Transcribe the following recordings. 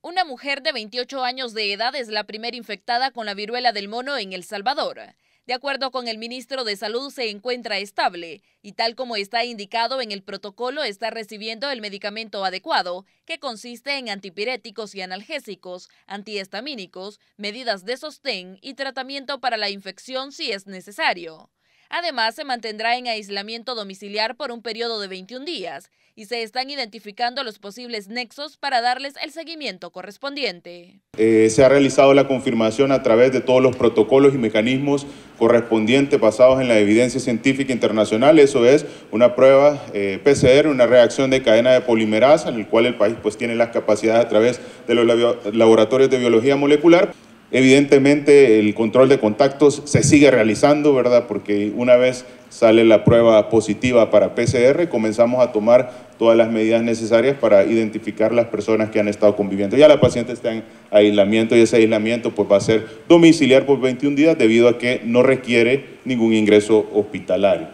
Una mujer de 28 años de edad es la primera infectada con la viruela del mono en El Salvador. De acuerdo con el ministro de Salud, se encuentra estable y tal como está indicado en el protocolo, está recibiendo el medicamento adecuado, que consiste en antipiréticos y analgésicos, antihistamínicos, medidas de sostén y tratamiento para la infección si es necesario. Además, se mantendrá en aislamiento domiciliar por un periodo de 21 días y se están identificando los posibles nexos para darles el seguimiento correspondiente. Eh, se ha realizado la confirmación a través de todos los protocolos y mecanismos correspondientes basados en la evidencia científica internacional. Eso es una prueba eh, PCR, una reacción de cadena de polimerasa, en el cual el país pues, tiene las capacidades a través de los laboratorios de biología molecular. Evidentemente el control de contactos se sigue realizando, ¿verdad? Porque una vez sale la prueba positiva para PCR, comenzamos a tomar todas las medidas necesarias para identificar las personas que han estado conviviendo. Ya la paciente está en aislamiento y ese aislamiento pues, va a ser domiciliar por 21 días debido a que no requiere ningún ingreso hospitalario.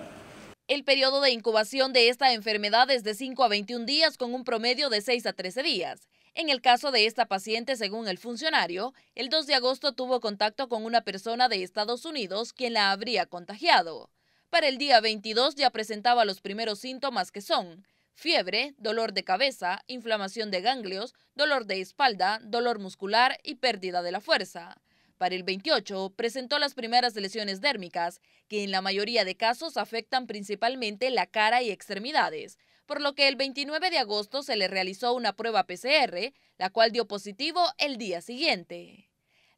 El periodo de incubación de esta enfermedad es de 5 a 21 días con un promedio de 6 a 13 días. En el caso de esta paciente, según el funcionario, el 2 de agosto tuvo contacto con una persona de Estados Unidos quien la habría contagiado. Para el día 22 ya presentaba los primeros síntomas que son fiebre, dolor de cabeza, inflamación de ganglios, dolor de espalda, dolor muscular y pérdida de la fuerza. Para el 28 presentó las primeras lesiones dérmicas, que en la mayoría de casos afectan principalmente la cara y extremidades, por lo que el 29 de agosto se le realizó una prueba PCR, la cual dio positivo el día siguiente.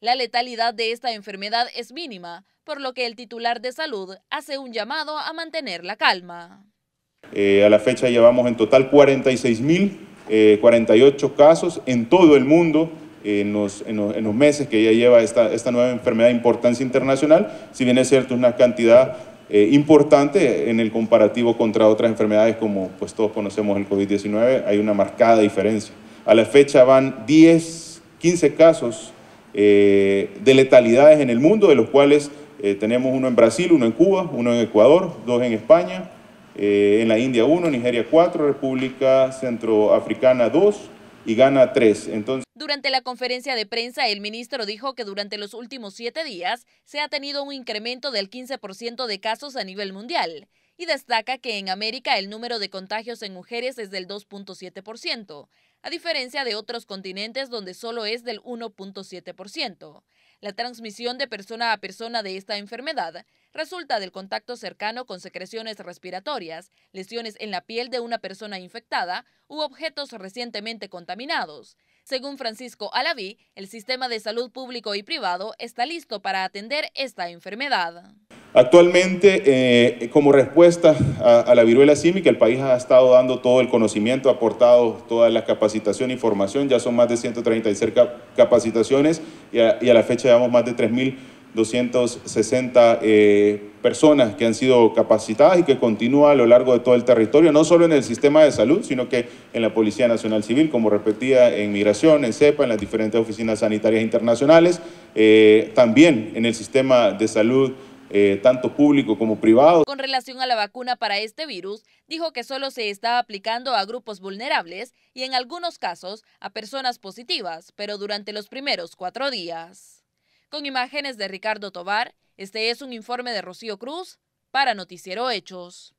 La letalidad de esta enfermedad es mínima, por lo que el titular de salud hace un llamado a mantener la calma. Eh, a la fecha llevamos en total 46.048 eh, casos en todo el mundo. Eh, en los, meses que ya lleva esta, esta nueva enfermedad de importancia internacional, si bien es cierto, es una cantidad eh, importante en el comparativo contra otras enfermedades como pues todos conocemos el COVID-19, hay una marcada diferencia. A la fecha van 10, 15 casos eh, de letalidades en el mundo, de los cuales eh, tenemos uno en Brasil, uno en Cuba, uno en Ecuador, dos en España, en la India uno, Nigeria cuatro, República Centroafricana dos, y gana tres. Entonces... Durante la conferencia de prensa, el ministro dijo que durante los últimos siete días se ha tenido un incremento del 15% de casos a nivel mundial y destaca que en América el número de contagios en mujeres es del 2.7%, a diferencia de otros continentes donde solo es del 1.7%. La transmisión de persona a persona de esta enfermedad resulta del contacto cercano con secreciones respiratorias, lesiones en la piel de una persona infectada u objetos recientemente contaminados. Según Francisco Alaví, el sistema de salud público y privado está listo para atender esta enfermedad. Actualmente, eh, como respuesta a, la viruela símica, el país ha estado dando todo el conocimiento, ha aportado toda la capacitación y formación, ya son más de 136 capacitaciones y a, y a la fecha llevamos más de 3.000 260 eh, personas que han sido capacitadas y que continúa a lo largo de todo el territorio, no solo en el sistema de salud, sino que en la Policía Nacional Civil, como repetía, en Migración, en CEPA, en las diferentes oficinas sanitarias internacionales, eh, también en el sistema de salud. Eh, tanto público como privado. Con relación a la vacuna para este virus, dijo que solo se está aplicando a grupos vulnerables y en algunos casos a personas positivas, pero durante los primeros cuatro días. Con imágenes de Ricardo Tovar, este es un informe de Rocío Cruz para Noticiero Hechos.